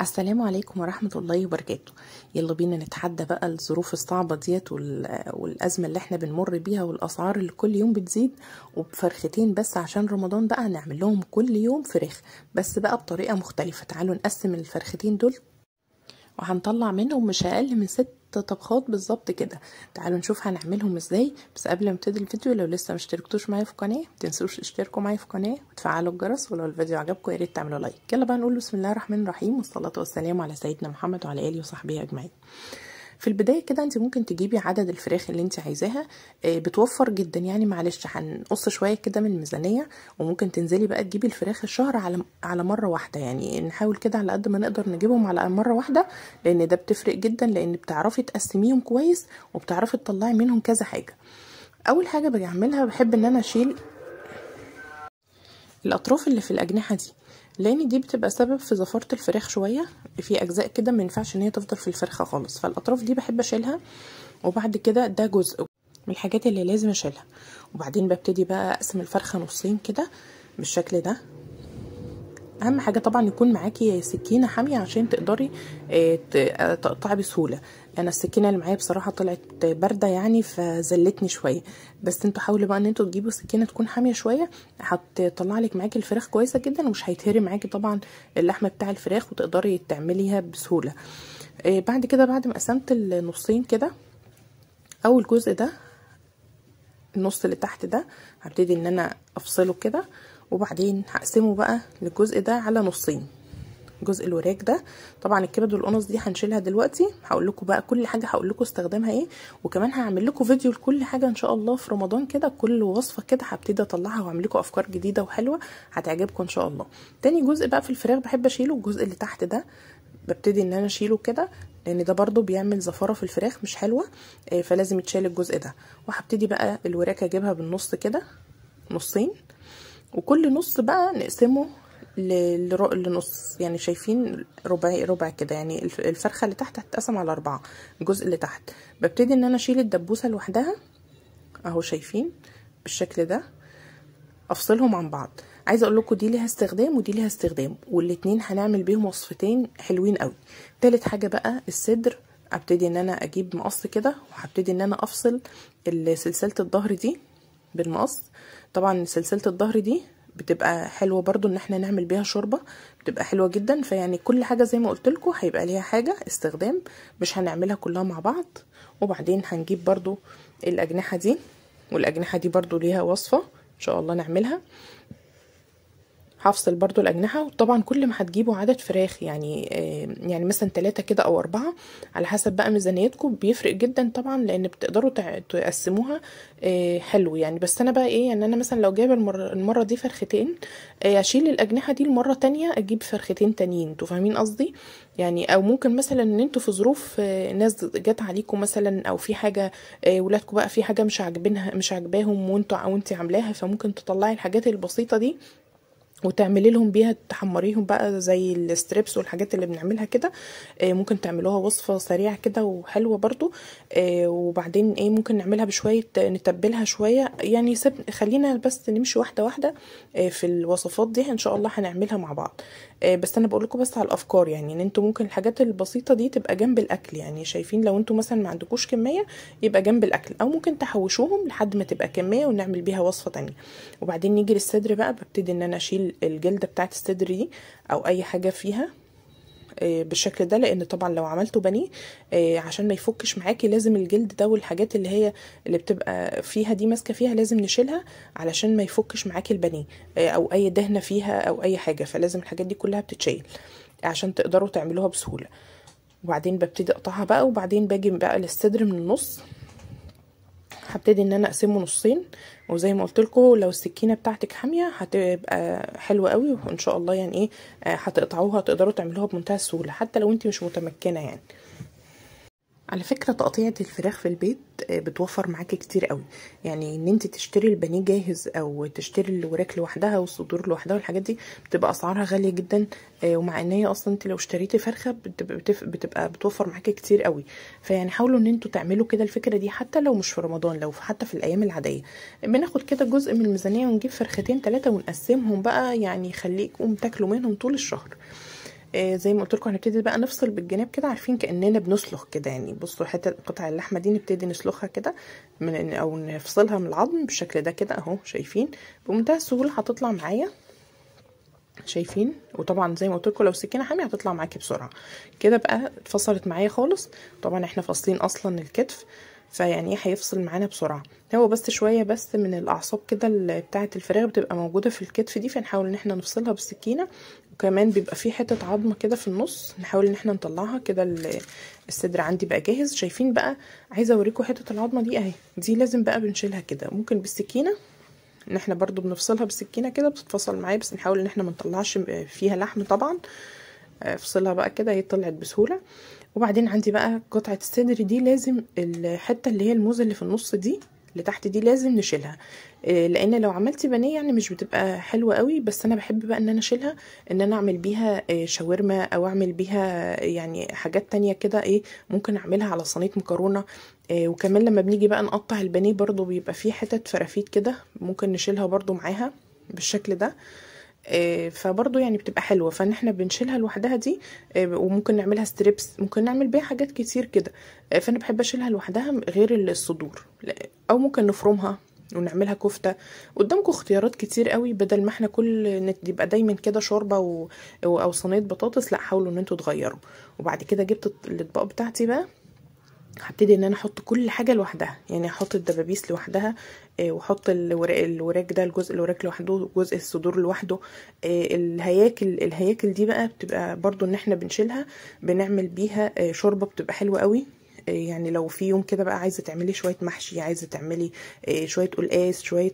السلام عليكم ورحمة الله وبركاته يلا بينا نتحدى بقى الظروف الصعبة ديت والأزمة اللي احنا بنمر بيها والأسعار اللي كل يوم بتزيد وبفرختين بس عشان رمضان بقى نعمل لهم كل يوم فراخ بس بقى بطريقة مختلفة تعالوا نقسم الفرختين دول وهنطلع منهم مش أقل من ست ست طبخات بالظبط كده تعالوا نشوف هنعملهم ازاي بس قبل ما ابتدي الفيديو لو لسه مشتركتوش معايا في القناه متنسوش تشتركوا معايا في القناه وتفعلوا الجرس ولو الفيديو عجبكم يا ريت تعملوا لايك يلا بقى نقول بسم الله الرحمن الرحيم والصلاه والسلام على سيدنا محمد وعلى اله وصحبه اجمعين في البدايه كده انت ممكن تجيبي عدد الفراخ اللي انت عايزاها آه، بتوفر جدا يعني معلش هنقص شويه كده من الميزانيه وممكن تنزلي بقى تجيبي الفراخ الشهر على على مره واحده يعني نحاول كده على قد ما نقدر نجيبهم على مره واحده لان ده بتفرق جدا لان بتعرفي تقسميهم كويس وبتعرفي تطلعي منهم كذا حاجه اول حاجه بعملها بحب ان انا اشيل الاطراف اللي في الاجنحه دي لان دي بتبقى سبب في زفاره الفراخ شويه في اجزاء كده ما ينفعش ان هي تفضل في الفرخه خالص فالاطراف دي بحب اشيلها وبعد كده ده جزء من الحاجات اللي لازم اشيلها وبعدين ببتدي بقى اقسم الفرخه نصين كده بالشكل ده اهم حاجه طبعا يكون معاكي سكينه حاميه عشان تقدري آه، آه، تقطعي بسهوله انا السكينه اللي معايا بصراحه طلعت بارده يعني فزلتني شويه بس انتوا حاولوا بقى ان انتوا تجيبوا سكينه تكون حاميه شويه هتطلع لك معاكي الفراخ كويسه جدا ومش هيتهري معاكي طبعا اللحمه بتاع الفراخ وتقدري تعمليها بسهوله آه، بعد كده بعد ما قسمت النصين كده اول جزء ده النص اللي تحت ده هبتدي ان انا افصله كده وبعدين هقسمه بقى للجزء ده على نصين جزء الوراك ده طبعا الكبد والقنص دي هنشيلها دلوقتي هقول لكم بقى كل حاجه هقول لكم استخدامها ايه وكمان هعمل لكم فيديو لكل حاجه ان شاء الله في رمضان كده كل وصفه كده هبتدي اطلعها واعمل لكم افكار جديده وحلوه هتعجبكم ان شاء الله تاني جزء بقى في الفراخ بحب اشيله الجزء اللي تحت ده ببتدي ان انا اشيله كده لان ده برضو بيعمل زفاره في الفراخ مش حلوه آه، فلازم يتشال الجزء ده وهبتدي بقى الوراك اجيبها بالنص كده نصين وكل نص بقى نقسمه لنص يعني شايفين ربع ربع كده يعني الفرخه اللي تحت هتتقسم على اربعه الجزء اللي تحت ببتدي ان انا اشيل الدبوسه لوحدها اهو شايفين بالشكل ده افصلهم عن بعض عايزه اقول لكم دي ليها استخدام ودي ليها استخدام والاتنين هنعمل بيهم وصفتين حلوين قوي تالت حاجه بقى السدر ابتدي ان انا اجيب مقص كده وهبتدي ان انا افصل سلسله الظهر دي بالمقص طبعا سلسله الظهر دي بتبقى حلوه برضو ان احنا نعمل بيها شوربه بتبقى حلوه جدا فيعني كل حاجه زي ما قلت لكم هيبقى ليها حاجه استخدام مش هنعملها كلها مع بعض وبعدين هنجيب برضو الاجنحه دي والاجنحه دي برضو ليها وصفه ان شاء الله نعملها هفصل برضو الأجنحة وطبعا كل ما هتجيبوا عدد فراخ يعني آه، يعني مثلا تلاتة كده أو أربعة على حسب بقى ميزانيتكم بيفرق جدا طبعا لأن بتقدروا تقسموها آه، حلو يعني بس أنا بقى إيه يعني أنا مثلا لو جايبة المرة دي فرختين آه، أشيل الأجنحة دي المرة تانية أجيب فرختين تانيين انتوا فاهمين قصدي يعني او ممكن مثلا ان انتوا في ظروف ناس جت عليكم مثلا او في حاجه ولادكم بقى في حاجه مش عاجبينها مش عاجباهم وانتوا او انت عاملاها فممكن تطلعي الحاجات البسيطه دي وتعملي لهم بيها تحمريهم بقى زي الستريبس والحاجات اللي بنعملها كده آه، ممكن تعملوها وصفه سريعه كده وحلوه برضو آه، وبعدين ايه ممكن نعملها بشويه نتبلها شويه يعني خلينا بس نمشي واحده واحده آه، في الوصفات دي ان شاء الله هنعملها مع بعض آه، بس انا بقول لكم بس على الافكار يعني ان انتوا ممكن الحاجات البسيطه دي تبقى جنب الاكل يعني شايفين لو انتوا مثلا ما عندكوش كميه يبقى جنب الاكل او ممكن تحوشوهم لحد ما تبقى كميه ونعمل بيها وصفه تانية وبعدين نيجي للصدر بقى ببتدي ان انا اشيل الجلده بتاعه الصدر دي او اي حاجه فيها آه، بالشكل ده لان طبعا لو عملته بني آه، عشان ما يفكش معاكي لازم الجلد ده والحاجات اللي هي اللي بتبقى فيها دي ماسكه فيها لازم نشيلها علشان ما يفكش معاكي البني آه، او اي دهنه فيها او اي حاجه فلازم الحاجات دي كلها بتتشيل عشان تقدروا تعملوها بسهوله وبعدين ببتدي اقطعها بقى وبعدين باجي بقى للصدر من النص هبتدي ان انا اقسمه نصين وزي ما قلت لكم لو السكينه بتاعتك حاميه هتبقى حلوه قوي وان شاء الله يعني ايه آه، هتقطعوها تقدروا تعملوها بمنتهى السهوله حتى لو انت مش متمكنه يعني على فكرة تقطيعة الفراخ في البيت آه، بتوفر معاكي كتير قوي يعني ان انت تشتري البانيه جاهز او تشتري الوراك لوحدها والصدور لوحدها والحاجات دي بتبقى اسعارها غالية جدا آه، ومع ان هي اصلا انت لو اشتريتي فرخة بتبقى, بتوفر معاكي كتير قوي فيعني حاولوا ان انتوا تعملوا كده الفكرة دي حتى لو مش في رمضان لو حتى في الايام العادية بناخد كده جزء من الميزانية ونجيب فرختين ثلاثة ونقسمهم بقى يعني خليكم تاكلوا منهم طول الشهر آه، زي ما قلت لكم هنبتدي بقى نفصل بالجناب كده عارفين كاننا بنسلخ كده يعني بصوا حته قطع اللحمه دي نبتدي نسلخها كده من او نفصلها من العظم بالشكل ده كده اهو شايفين بمنتهى السهوله هتطلع معايا شايفين وطبعا زي ما قلت لكم لو سكينه حاميه هتطلع معاكي بسرعه كده بقى اتفصلت معايا خالص طبعا احنا فاصلين اصلا الكتف فيعني هيفصل معانا بسرعه هو بس شويه بس من الاعصاب كده بتاعه الفراخ بتبقى موجوده في الكتف دي فنحاول ان احنا نفصلها بالسكينه وكمان بيبقى في حته عظمه كده في النص نحاول ان احنا نطلعها كده الصدر عندي بقى جاهز شايفين بقى عايزه اوريكم حته العظمه دي اهي دي لازم بقى بنشيلها كده ممكن بالسكينه ان احنا برضو بنفصلها بالسكينه كده بتتفصل معايا بس نحاول ان احنا ما نطلعش فيها لحم طبعا افصلها بقى كده هي طلعت بسهوله وبعدين عندي بقى قطعه الصدر دي لازم الحته اللي هي الموزه اللي في النص دي اللي تحت دي لازم نشيلها آه، لان لو عملتي بانيه يعني مش بتبقى حلوه قوي بس انا بحب بقى ان انا اشيلها ان انا اعمل بيها آه، شاورما او اعمل بيها آه، يعني حاجات تانية كده ايه ممكن اعملها على صينيه مكرونه وكمان لما بنيجي بقى نقطع البانيه برضو بيبقى فيه حتت فرافيت كده ممكن نشيلها برضو معاها بالشكل ده آه، فبرضه يعني بتبقى حلوه فان احنا بنشيلها لوحدها دي آه، وممكن نعملها ستريبس ممكن نعمل بيها حاجات كتير كده آه، فانا بحب اشيلها لوحدها غير الصدور او ممكن نفرمها ونعملها كفته قدامكم اختيارات كتير قوي بدل ما احنا كل يبقى دايما كده شوربه و... او صينيه بطاطس لا حاولوا ان انتوا تغيروا وبعد كده جبت الاطباق بتاعتي بقى هبتدي ان انا احط كل حاجه لوحدها يعني احط الدبابيس لوحدها آه، واحط الوراق الوراك ده الجزء الوراك لوحده جزء الصدور لوحده آه، الهياكل الهياكل دي بقى بتبقى برضو ان احنا بنشيلها بنعمل بيها آه، شوربه بتبقى حلوه قوي يعني لو في يوم كده بقى عايزه تعملي شويه محشي عايزه تعملي شويه قلقاس شويه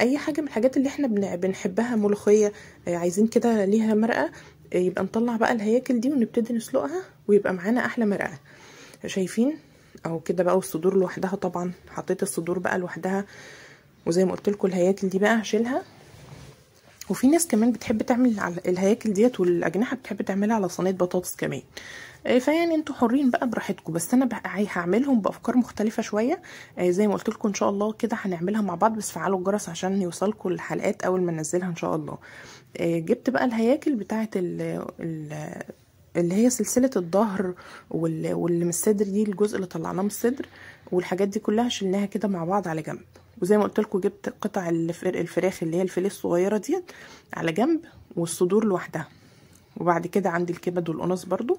اي حاجه من الحاجات اللي احنا بنحبها ملوخيه عايزين كده ليها مرقه يبقى نطلع بقى الهياكل دي ونبتدي نسلقها ويبقى معانا احلى مرقه شايفين اهو كده بقى والصدور لوحدها طبعا حطيت الصدور بقى لوحدها وزي ما قلت لكم الهياكل دي بقى هشيلها وفي ناس كمان بتحب تعمل الهياكل ديت والاجنحه بتحب تعملها على صينيه بطاطس كمان آه، فيعني انتوا حرين بقى براحتكم بس انا هعملهم بافكار مختلفه شويه آه، زي ما قلت لكم ان شاء الله كده هنعملها مع بعض بس فعلوا الجرس عشان يوصلكم الحلقات اول ما ننزلها ان شاء الله آه، جبت بقى الهياكل بتاعه اللي هي سلسلة الظهر واللي من الصدر دي الجزء اللي طلعناه من الصدر والحاجات دي كلها شلناها كده مع بعض على جنب وزي ما قلتلكوا جبت قطع الفراخ اللي هي الفيليه الصغيره ديت على جنب والصدور لوحدها وبعد كده عندي الكبد والقنص برضو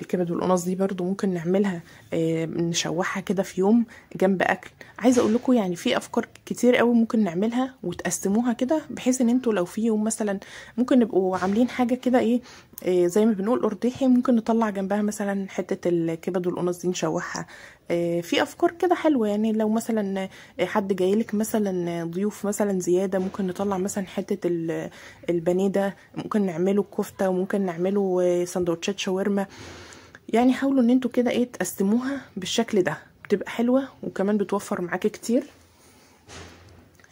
الكبد والقناص دي برضو ممكن نعملها آه، نشوحها كده في يوم جنب اكل عايزه اقول لكم يعني في افكار كتير قوي ممكن نعملها وتقسموها كده بحيث ان انتوا لو في يوم مثلا ممكن نبقوا عاملين حاجه كده ايه آه، زي ما بنقول قرديحي ممكن نطلع جنبها مثلا حته الكبد والقناص دي نشوحها آه، في افكار كده حلوه يعني لو مثلا حد جاي لك مثلا ضيوف مثلا زياده ممكن نطلع مثلا حته البانيه ده ممكن نعمله كفته وممكن نعمله سندوتشات شاورما يعني حاولوا ان انتوا كده ايه تقسموها بالشكل ده بتبقى حلوه وكمان بتوفر معاكي كتير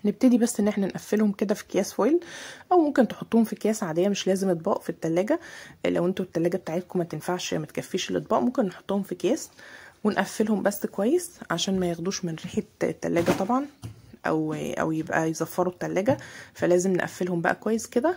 نبتدي بس ان احنا نقفلهم كده في اكياس فويل او ممكن تحطوهم في اكياس عاديه مش لازم اطباق في التلاجة لو انتوا التلاجة بتاعتكم ما تنفعش ما تكفيش الاطباق ممكن نحطهم في اكياس ونقفلهم بس كويس عشان ما ياخدوش من ريحه التلاجة طبعا او او يبقى يزفروا التلاجة فلازم نقفلهم بقى كويس كده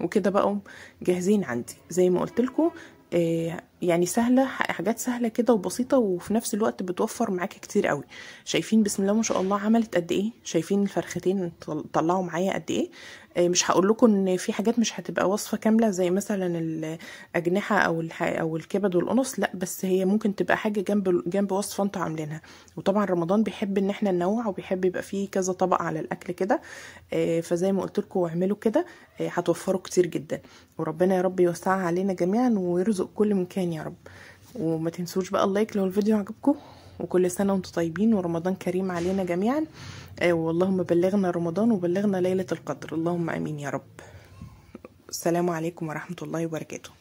وكده بقوا جاهزين عندي زي ما قلت لكم آه، يعني سهله حاجات سهله كده وبسيطه وفي نفس الوقت بتوفر معاك كتير قوي شايفين بسم الله ما شاء الله عملت قد ايه شايفين الفرختين طلعوا معايا قد ايه آه، مش هقول لكم ان في حاجات مش هتبقى وصفه كامله زي مثلا الاجنحه او او الكبد والقنص لا بس هي ممكن تبقى حاجه جنب جنب وصفه انتوا عاملينها وطبعا رمضان بيحب ان احنا ننوع وبيحب يبقى فيه كذا طبق على الاكل كده آه، فزي ما قلت لكم اعملوا كده آه، هتوفروا كتير جدا وربنا يا رب يوسعها علينا جميعا ويرزق كل مكان امان يا رب وما تنسوش بقى اللايك لو الفيديو عجبكم وكل سنه وانتم طيبين ورمضان كريم علينا جميعا آه، واللهم بلغنا رمضان وبلغنا ليله القدر اللهم امين يا رب السلام عليكم ورحمه الله وبركاته